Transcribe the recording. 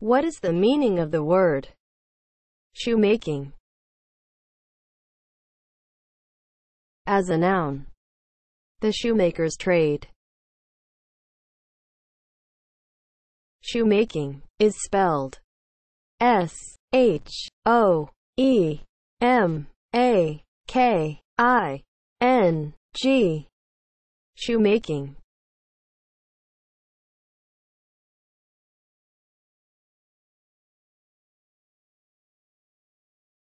What is the meaning of the word shoemaking? As a noun, the shoemaker's trade. Shoemaking is spelled S H O E M A K I N G. Shoemaking